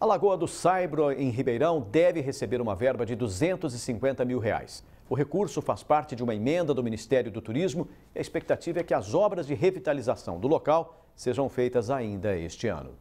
A Lagoa do Saibro, em Ribeirão, deve receber uma verba de 250 mil reais. O recurso faz parte de uma emenda do Ministério do Turismo e a expectativa é que as obras de revitalização do local sejam feitas ainda este ano.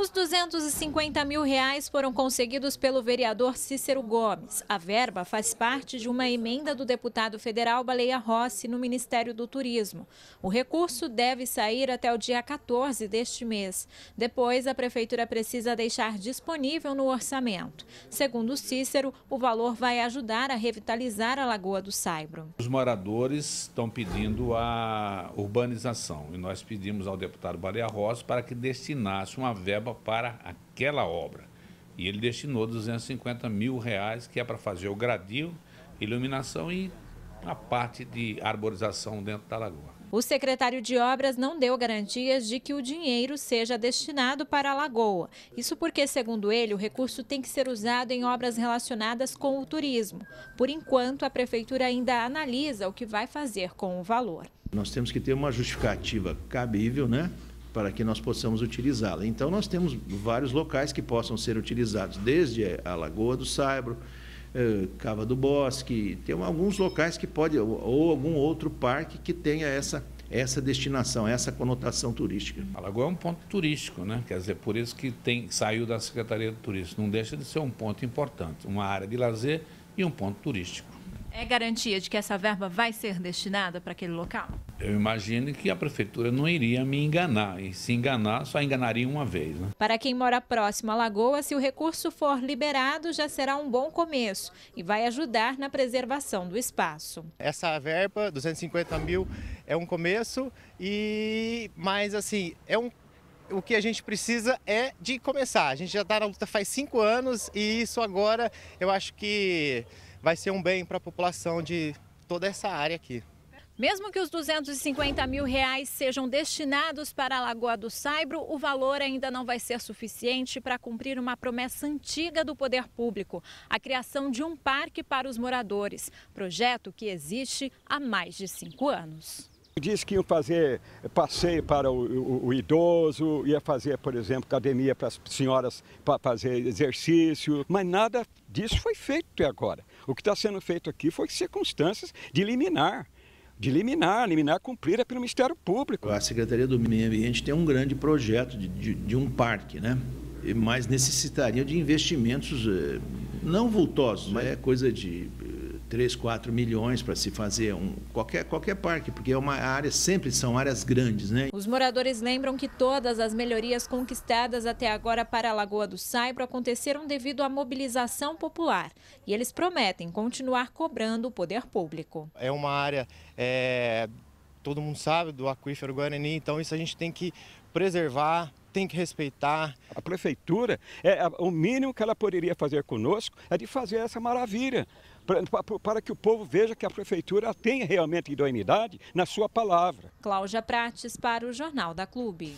Os 250 mil reais foram conseguidos pelo vereador Cícero Gomes. A verba faz parte de uma emenda do deputado federal Baleia Rossi no Ministério do Turismo. O recurso deve sair até o dia 14 deste mês. Depois, a prefeitura precisa deixar disponível no orçamento. Segundo Cícero, o valor vai ajudar a revitalizar a Lagoa do Saibro. Os moradores estão pedindo a urbanização e nós pedimos ao deputado Baleia Rossi para que destinasse uma verba verba para aquela obra. E ele destinou 250 mil reais, que é para fazer o gradil, iluminação e a parte de arborização dentro da lagoa. O secretário de Obras não deu garantias de que o dinheiro seja destinado para a lagoa. Isso porque, segundo ele, o recurso tem que ser usado em obras relacionadas com o turismo. Por enquanto, a prefeitura ainda analisa o que vai fazer com o valor. Nós temos que ter uma justificativa cabível, né? para que nós possamos utilizá-la. Então, nós temos vários locais que possam ser utilizados, desde eh, a Lagoa do Saibro, eh, Cava do Bosque, tem alguns locais que pode, ou algum outro parque que tenha essa, essa destinação, essa conotação turística. A Lagoa é um ponto turístico, né? Quer dizer, por isso que tem, saiu da Secretaria do Turismo. Não deixa de ser um ponto importante, uma área de lazer e um ponto turístico. É garantia de que essa verba vai ser destinada para aquele local? Eu imagino que a prefeitura não iria me enganar, e se enganar, só enganaria uma vez. Né? Para quem mora próximo à lagoa, se o recurso for liberado, já será um bom começo e vai ajudar na preservação do espaço. Essa verba, 250 mil, é um começo, e mas assim, é um o que a gente precisa é de começar. A gente já está na luta faz cinco anos e isso agora eu acho que vai ser um bem para a população de toda essa área aqui. Mesmo que os 250 mil reais sejam destinados para a Lagoa do Saibro, o valor ainda não vai ser suficiente para cumprir uma promessa antiga do poder público, a criação de um parque para os moradores, projeto que existe há mais de cinco anos. Disse que iam fazer passeio para o, o, o, idoso, ia fazer, por exemplo, academia para as senhoras para fazer exercício, mas nada disso foi feito até agora. O que está sendo feito aqui foi circunstâncias de liminar. De liminar, liminar cumprida pelo Ministério Público. A Secretaria do Meio Ambiente tem um grande projeto de, de, de um parque, né? Mas necessitaria de investimentos eh, não vultosos, mas é coisa de 3, 4 milhões para se fazer um, qualquer, qualquer parque, porque é uma área, sempre são áreas grandes. Né? Os moradores lembram que todas as melhorias conquistadas até agora para a Lagoa do Saibro aconteceram devido à mobilização popular. E eles prometem continuar cobrando o poder público. É uma área, é, todo mundo sabe, do aquífero Guarani, então isso a gente tem que preservar, tem que respeitar. A prefeitura, é, o mínimo que ela poderia fazer conosco é de fazer essa maravilha para que o povo veja que a prefeitura tem realmente idoneidade na sua palavra. Cláudia Prates para o Jornal da Clube.